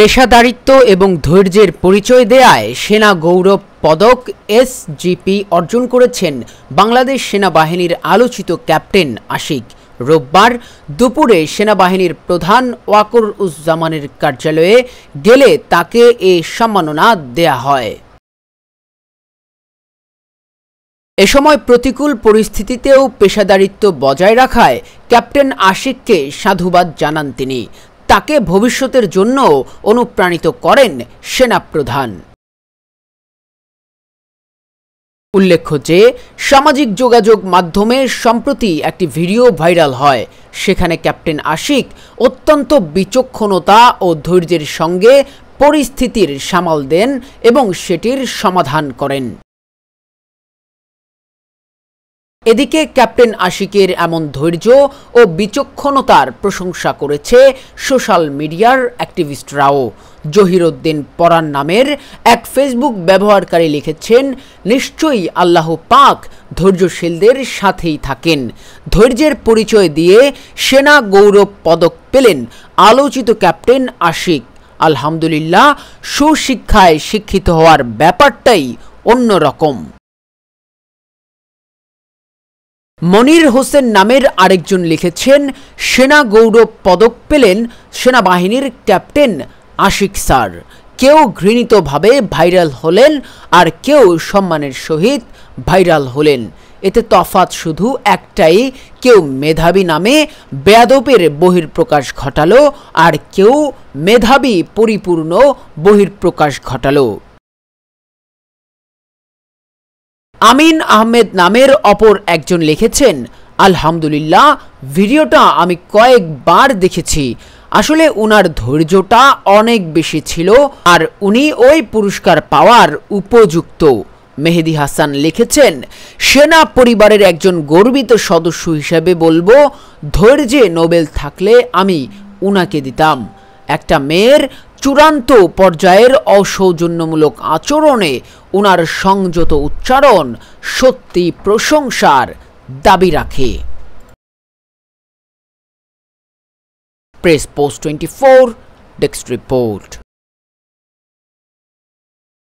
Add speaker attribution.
Speaker 1: পেশাদারিত্ব এবং ধৈর্যের পরিচয় দেয়ায় সেনা গৌরব পদক এসজিপি অর্জন করেছেন বাংলাদেশ সেনাবাহিনীর আলোচিত ক্যাপ্টেন আশিক রোববার দুপুরে সেনাবাহিনীর প্রধান ওয়াকুর উজ্জামানের কার্যালয়ে গেলে তাকে এ সম্মাননা দেয়া হয় এ সময় প্রতিকূল পরিস্থিতিতেও পেশাদারিত্ব বজায় রাখায় ক্যাপ্টেন আশিককে সাধুবাদ জানান তিনি তাকে ভবিষ্যতের জন্য অনুপ্রাণিত করেন সেনাপ্রধান উল্লেখ্য যে সামাজিক যোগাযোগ মাধ্যমে সম্প্রতি একটি ভিডিও ভাইরাল হয় সেখানে ক্যাপ্টেন আশিক অত্যন্ত বিচক্ষণতা ও ধৈর্যের সঙ্গে পরিস্থিতির সামাল দেন এবং সেটির সমাধান করেন এদিকে ক্যাপ্টেন আশিকের এমন ধৈর্য ও বিচক্ষণতার প্রশংসা করেছে সোশ্যাল মিডিয়ার অ্যাক্টিভিস্টরাও জহিরুদ্দিন পরান নামের এক ফেসবুক ব্যবহারকারী লিখেছেন নিশ্চয়ই আল্লাহ পাক ধৈর্যশীলদের সাথেই থাকেন ধৈর্যের পরিচয় দিয়ে সেনা গৌরব পদক পেলেন আলোচিত ক্যাপ্টেন আশিক আলহামদুলিল্লাহ সুশিক্ষায় শিক্ষিত হওয়ার ব্যাপারটাই অন্যরকম মনির হোসেন নামের আরেকজন লিখেছেন সেনা গৌরব পদক পেলেন সেনাবাহিনীর ক্যাপ্টেন আশিক স্যার কেউ ঘৃণিতভাবে ভাইরাল হলেন আর কেউ সম্মানের সহিত ভাইরাল হলেন এতে তফাত শুধু একটাই কেউ মেধাবী নামে বেয়াদপের বহির্প্রকাশ ঘটালো আর কেউ মেধাবী পরিপূর্ণ বহির্প্রকাশ ঘটালো আমিন আহমেদ নামের অপর একজন লিখেছেন আলহামদুলিল্লাহ ভিডিওটা আমি কয়েকবার দেখেছি আসলে উনার ধৈর্যটা অনেক বেশি ছিল আর উনি ওই পুরস্কার পাওয়ার উপযুক্ত মেহেদি হাসান লিখেছেন সেনা পরিবারের একজন গর্বিত সদস্য হিসেবে বলবো ধৈর্যে নোবেল থাকলে আমি উনাকে দিতাম একটা মেয়ের চূড়ান্ত পর্যায়ের অসৌজন্যমূলক আচরণে ওনার সংযত উচ্চারণ সত্যি প্রশংসার দাবি রাখে press post twenty four desk report